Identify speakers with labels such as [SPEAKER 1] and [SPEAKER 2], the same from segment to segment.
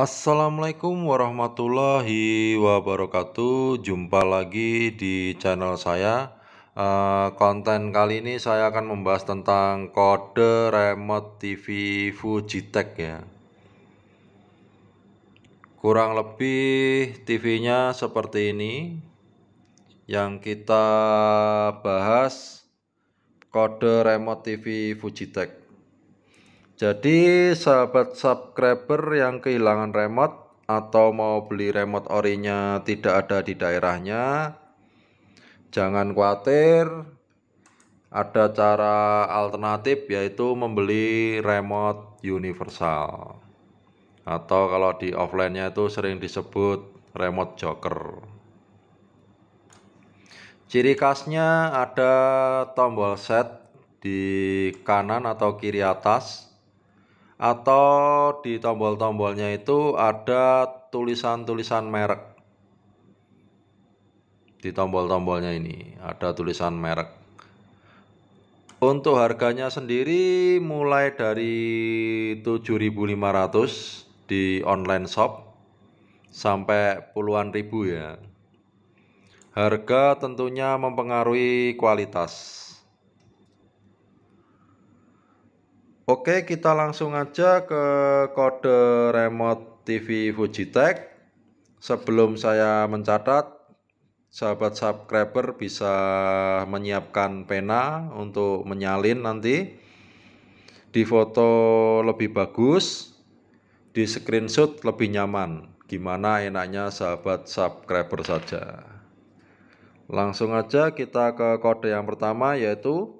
[SPEAKER 1] Assalamualaikum warahmatullahi wabarakatuh. Jumpa lagi di channel saya. Eh, konten kali ini saya akan membahas tentang kode remote TV Fujitek ya. Kurang lebih TV-nya seperti ini. Yang kita bahas kode remote TV Fujitek. Jadi sahabat subscriber yang kehilangan remote atau mau beli remote orinya tidak ada di daerahnya, jangan khawatir. Ada cara alternatif yaitu membeli remote universal. Atau kalau di offline-nya itu sering disebut remote joker. Ciri khasnya ada tombol set di kanan atau kiri atas atau di tombol-tombolnya itu ada tulisan-tulisan merek di tombol-tombolnya ini ada tulisan merek untuk harganya sendiri mulai dari 7.500 di online shop sampai puluhan ribu ya harga tentunya mempengaruhi kualitas Oke, kita langsung aja ke kode remote TV Fujitech. Sebelum saya mencatat, sahabat subscriber bisa menyiapkan pena untuk menyalin nanti. Di foto lebih bagus, di screenshot lebih nyaman. Gimana enaknya sahabat subscriber saja. Langsung aja kita ke kode yang pertama yaitu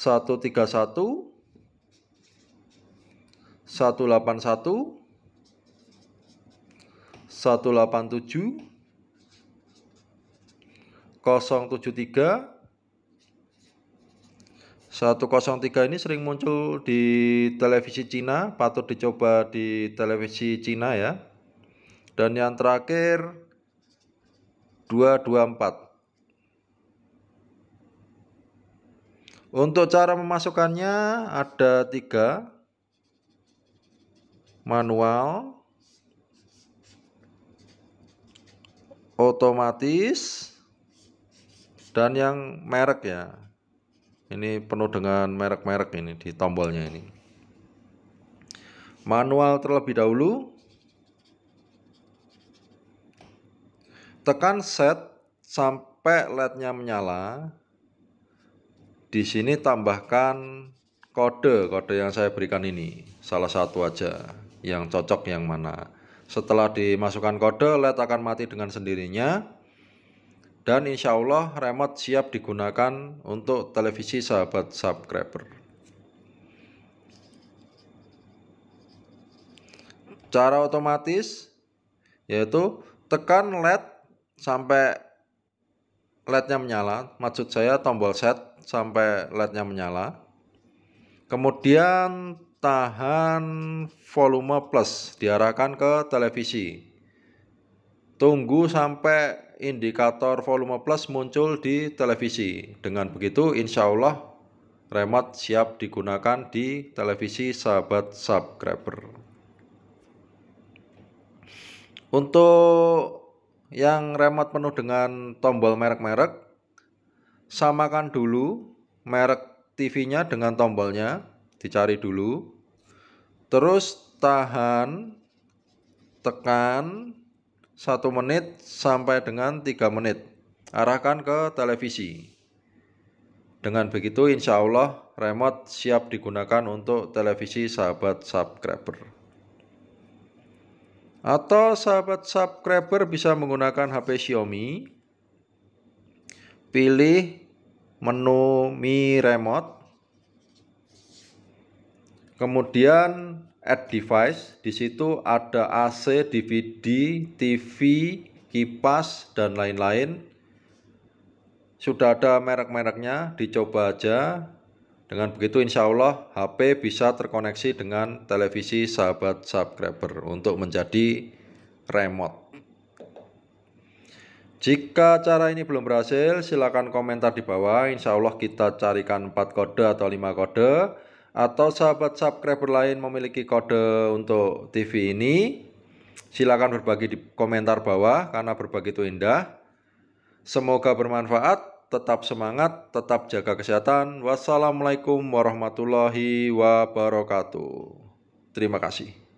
[SPEAKER 1] 131 181 187 073 103 ini sering muncul di televisi Cina, patut dicoba di televisi Cina ya. Dan yang terakhir 224 Untuk cara memasukkannya ada tiga manual, otomatis, dan yang merek ya. Ini penuh dengan merek-merek ini di tombolnya ini. Manual terlebih dahulu. Tekan set sampai LED-nya menyala di sini tambahkan kode kode yang saya berikan ini salah satu aja yang cocok yang mana setelah dimasukkan kode LED akan mati dengan sendirinya dan insya Allah remote siap digunakan untuk televisi sahabat subscriber cara otomatis yaitu tekan LED sampai LED-nya menyala, maksud saya tombol set sampai LED-nya menyala. Kemudian tahan volume plus diarahkan ke televisi. Tunggu sampai indikator volume plus muncul di televisi. Dengan begitu insya Allah remote siap digunakan di televisi sahabat subscriber. Untuk yang remote penuh dengan tombol merek-merek, samakan dulu merek TV-nya dengan tombolnya, dicari dulu. Terus tahan, tekan 1 menit sampai dengan 3 menit. Arahkan ke televisi. Dengan begitu insya Allah remote siap digunakan untuk televisi sahabat subscriber. Atau sahabat subscriber bisa menggunakan HP Xiaomi. Pilih menu Mi Remote. Kemudian add device, di situ ada AC, DVD, TV, kipas dan lain-lain. Sudah ada merek-mereknya, dicoba aja. Dengan begitu insya Allah HP bisa terkoneksi dengan televisi sahabat subscriber untuk menjadi remote. Jika cara ini belum berhasil, silakan komentar di bawah. Insya Allah kita carikan 4 kode atau 5 kode. Atau sahabat subscriber lain memiliki kode untuk TV ini. Silakan berbagi di komentar bawah karena berbagi itu indah. Semoga bermanfaat tetap semangat, tetap jaga kesehatan. Wassalamualaikum warahmatullahi wabarakatuh. Terima kasih.